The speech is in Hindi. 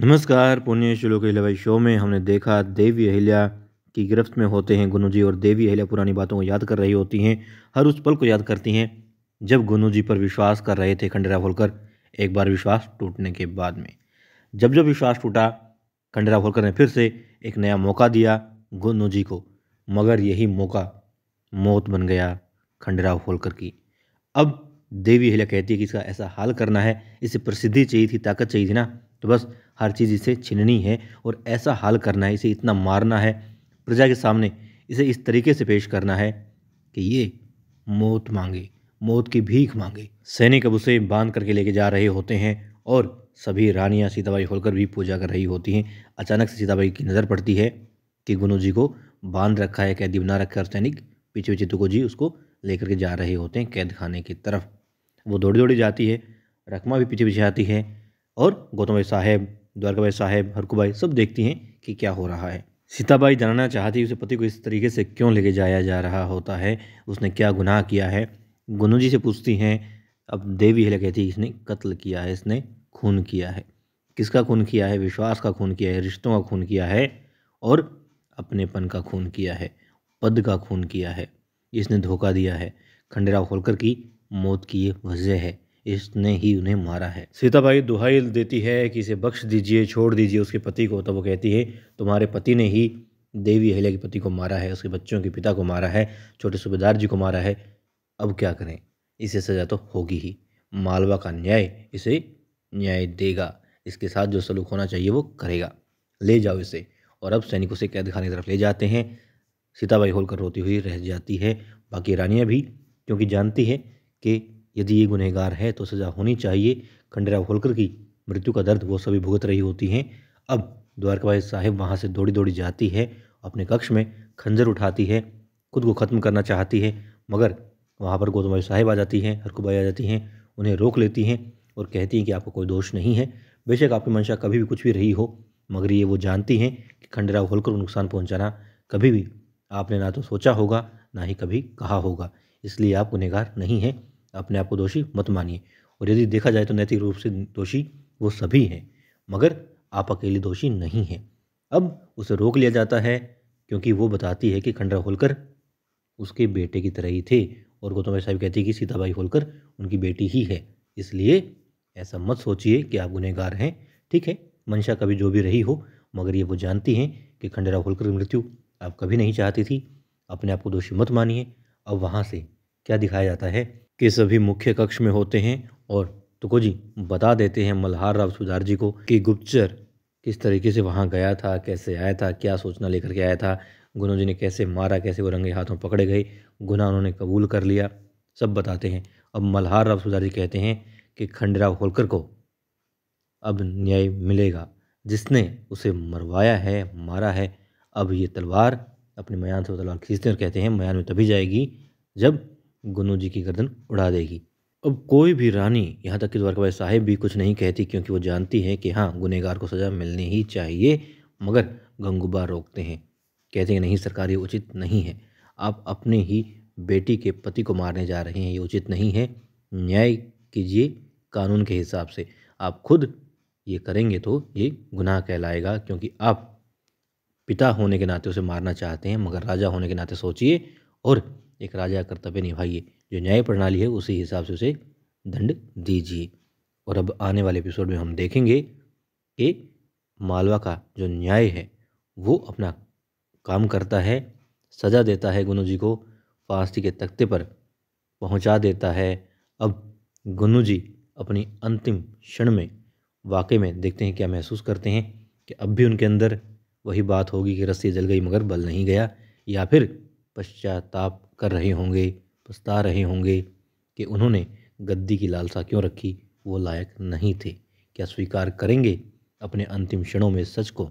नमस्कार पुण्य श्लोक लवाई शो में हमने देखा देवी अहिल्या की गिरफ्त में होते हैं गुनू जी और देवी अहिल्या पुरानी बातों को याद कर रही होती हैं हर उस पल को याद करती हैं जब जी पर विश्वास कर रहे थे खंडेरा होलकर एक बार विश्वास टूटने के बाद में जब जब विश्वास टूटा खंडेरा होलकर ने फिर से एक नया मौका दिया जी को मगर यही मौका मौत बन गया खंडेरा होलकर की अब देवी अहिल्या कहती है कि इसका ऐसा हाल करना है इसे प्रसिद्धि चाहिए थी ताकत चाहिए थी ना तो बस हर चीज़ इसे छीननी है और ऐसा हाल करना है इसे इतना मारना है प्रजा के सामने इसे इस तरीके से पेश करना है कि ये मौत मांगे मौत की भीख मांगे सैनिक अब उसे बांध करके लेके जा रहे होते हैं और सभी रानियाँ सीताबाई होलकर भी पूजा कर रही होती हैं अचानक से सीताबाई की नज़र पड़ती है कि गुनू जी को बांध रखा है कैदी बना रखा है सैनिक पीछे पीछे तुको जी उसको लेकर के जा रहे होते हैं कैद खाने की तरफ वो दौड़ी दौड़ी जाती है रकमा भी पीछे पीछे आती है और गौतम साहेब द्वारकाबाई साहेब हरकूबाई सब देखती हैं कि क्या हो रहा है सीताबाई जानना चाहती उसे पति को इस तरीके से क्यों लेके जाया जा रहा होता है उसने क्या गुनाह किया है गुनू जी से पूछती हैं अब देवी है कहती है इसने कत्ल किया है इसने खून किया है किसका खून किया है विश्वास का खून किया है रिश्तों का खून किया है और अपनेपन का खून किया है पद का खून किया है इसने धोखा दिया है खंडेराव होलकर की मौत की ये वजह है इसने ही उन्हें मारा है सीताबाई दुहाई देती है कि इसे बख्श दीजिए छोड़ दीजिए उसके पति को तो वो कहती है तुम्हारे पति ने ही देवी अहिल्या के पति को मारा है उसके बच्चों के पिता को मारा है छोटे सूबेदार जी को मारा है अब क्या करें इसे सजा तो होगी ही मालवा का न्याय इसे न्याय देगा इसके साथ जो सलूक होना चाहिए वो करेगा ले जाओ इसे और अब सैनिकों से कैद खाने की तरफ ले जाते हैं सीताबाई होलकर रोती हुई रह जाती है बाकी रानियाँ भी क्योंकि जानती है कि यदि ये गुनहगार है तो सजा होनी चाहिए खंडेराव होलकर की मृत्यु का दर्द वो सभी भुगत रही होती हैं अब द्वारकाबाई साहिब वहाँ से दौड़ी दौड़ी जाती है अपने कक्ष में खंजर उठाती है खुद को ख़त्म करना चाहती है मगर वहाँ पर गौतमबाई साहिब आ जाती हैं हरकुबाई आ जाती हैं उन्हें रोक लेती हैं और कहती हैं कि आपको कोई दोष नहीं है बेशक आपकी मंशा कभी भी कुछ भी रही हो मगर ये वो जानती हैं कि खंडेराव होलकर को नुकसान पहुँचाना कभी भी आपने ना तो सोचा होगा ना ही कभी कहा होगा इसलिए आप गुनहगार नहीं हैं अपने आप को दोषी मत मानिए और यदि देखा जाए तो नैतिक रूप से दोषी वो सभी हैं मगर आप अकेले दोषी नहीं हैं अब उसे रोक लिया जाता है क्योंकि वो बताती है कि खंडरा होलकर उसके बेटे की तरह ही थे और गौतम साहब कहती है कि सीताबाई होलकर उनकी बेटी ही है इसलिए ऐसा मत सोचिए कि आप गुनहगार हैं ठीक है मंशा कभी जो भी रही हो मगर ये वो जानती हैं कि खंडरा होलकर की मृत्यु आप कभी नहीं चाहती थी अपने आप को दोषी मत मानिए अब वहाँ से क्या दिखाया जाता है के सभी मुख्य कक्ष में होते हैं और तुको जी बता देते हैं मल्हार राव सुधार जी को कि गुप्तचर किस तरीके से वहाँ गया था कैसे आया था क्या सोचना लेकर के आया था गुनो जी ने कैसे मारा कैसे वो रंगे हाथों पकड़े गए गुना उन्होंने कबूल कर लिया सब बताते हैं अब मल्हार राव सुधार जी कहते हैं कि खंडराव होलकर को अब न्याय मिलेगा जिसने उसे मरवाया है मारा है अब ये तलवार अपने मयान से वो तलवार खींचते हैं और कहते हैं मयान में तभी जाएगी जब गुनू जी की गर्दन उड़ा देगी अब कोई भी रानी यहाँ तक कि द्वारकाबाई साहेब भी कुछ नहीं कहती क्योंकि वो जानती है कि हाँ गुनेगार को सज़ा मिलनी ही चाहिए मगर गंगूबा रोकते हैं कहते हैं नहीं सरकार ये उचित नहीं है आप अपने ही बेटी के पति को मारने जा रहे हैं ये उचित नहीं है न्याय कीजिए कानून के हिसाब से आप खुद ये करेंगे तो ये गुनाह कहलाएगा क्योंकि आप पिता होने के नाते उसे मारना चाहते हैं मगर राजा होने के नाते सोचिए और एक राजा कर्तव्य निभाइए जो न्याय प्रणाली है उसी हिसाब से उसे दंड दीजिए और अब आने वाले एपिसोड में हम देखेंगे कि मालवा का जो न्याय है वो अपना काम करता है सज़ा देता है गुनू जी को फांसी के तख्ते पर पहुंचा देता है अब गुनू जी अपनी अंतिम क्षण में वाकई में देखते हैं क्या महसूस करते हैं कि अब भी उनके अंदर वही बात होगी कि रस्सी जल गई मगर बल नहीं गया या फिर पश्चाताप कर रहे होंगे पछता रहे होंगे कि उन्होंने गद्दी की लालसा क्यों रखी वो लायक नहीं थे क्या स्वीकार करेंगे अपने अंतिम क्षणों में सच को